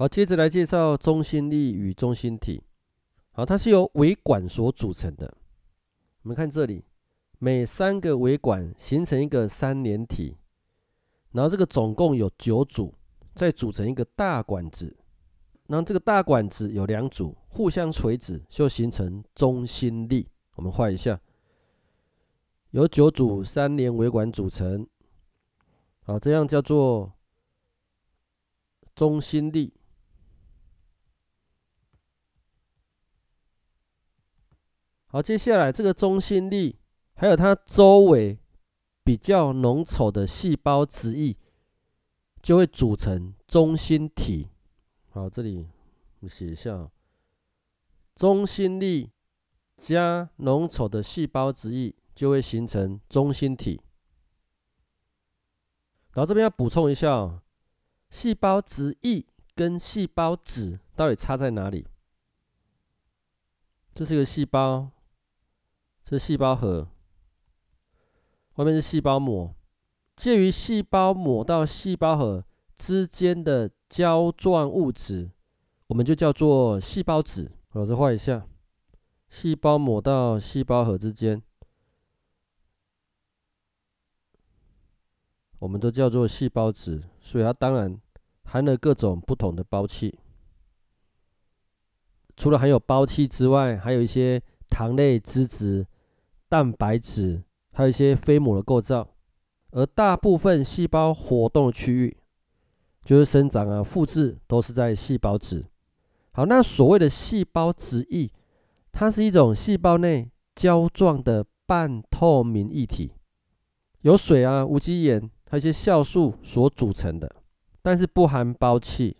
好，接着来介绍中心力与中心体。好，它是由维管所组成的。我们看这里，每三个维管形成一个三联体，然后这个总共有九组，再组成一个大管子。那这个大管子有两组互相垂直，就形成中心力。我们画一下，有九组三联维管组成。好，这样叫做中心力。好，接下来这个中心粒，还有它周围比较浓稠的细胞质液，就会组成中心体。好，这里我们写一下：中心粒加浓稠的细胞质液，就会形成中心体。然后这边要补充一下，哦，细胞质液跟细胞质到底差在哪里？这是一个细胞。是细胞核，外面是细胞膜，介于细胞膜到细胞核之间的胶状物质，我们就叫做细胞质。老师画一下，细胞膜到细胞核之间，我们都叫做细胞质，所以它当然含了各种不同的胞器。除了含有胞器之外，还有一些糖类、脂质。蛋白质还有一些非膜的构造，而大部分细胞活动的区域，就是生长啊、复制都是在细胞质。好，那所谓的细胞质液，它是一种细胞内胶状的半透明液体，有水啊、无机盐和一些酵素所组成的，但是不含胞器。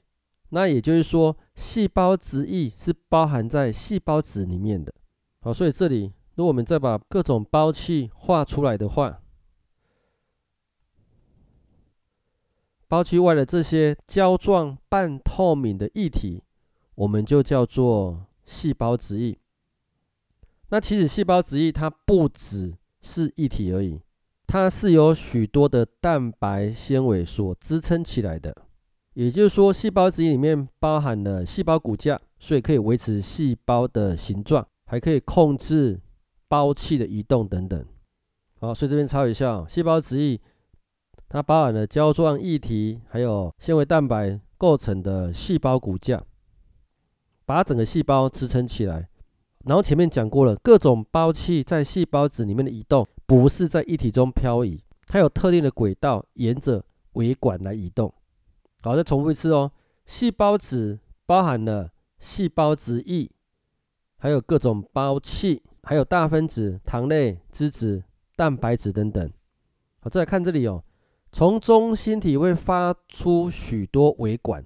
那也就是说，细胞质液是包含在细胞质里面的。好，所以这里。如果我们再把各种包气画出来的话，包气外的这些胶状半透明的液体，我们就叫做细胞质液。那其实细胞质液它不只是液体而已，它是由许多的蛋白纤维所支撑起来的。也就是说，细胞质液里面包含了细胞骨架，所以可以维持细胞的形状，还可以控制。胞器的移动等等，好，所以这边抄一下，细胞质液它包含了胶状液体，还有纤维蛋白构成的细胞骨架，把整个细胞支撑起来。然后前面讲过了，各种胞器在细胞质里面的移动不是在液体中漂移，它有特定的轨道，沿着尾管来移动。好，再重复一次哦，细胞质包含了细胞质液，还有各种胞器。还有大分子、糖类、脂质、蛋白质等等。好，再来看这里哦，从中心体会发出许多尾管，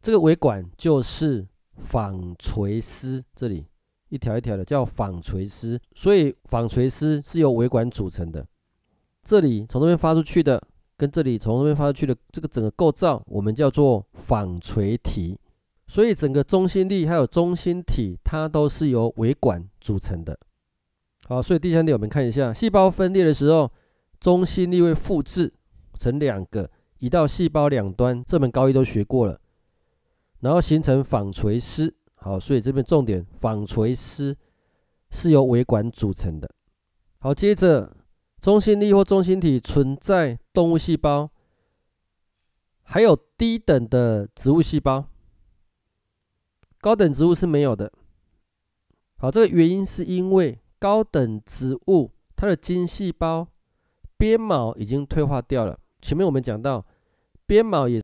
这个尾管就是纺锤丝。这里一条一条的叫纺锤丝，所以纺锤丝是由尾管组成的。这里从这边发出去的，跟这里从这边发出去的，这个整个构造我们叫做纺锤体。所以整个中心粒还有中心体，它都是由微管组成的。好，所以第三点我们看一下，细胞分裂的时候，中心粒会复制成两个，移到细胞两端。这门高一都学过了。然后形成纺锤丝。好，所以这边重点，纺锤丝是由微管组成的。好，接着中心粒或中心体存在动物细胞，还有低等的植物细胞。高等植物是没有的。好，这个原因是因为高等植物它的精细胞鞭毛已经退化掉了。前面我们讲到，鞭毛也。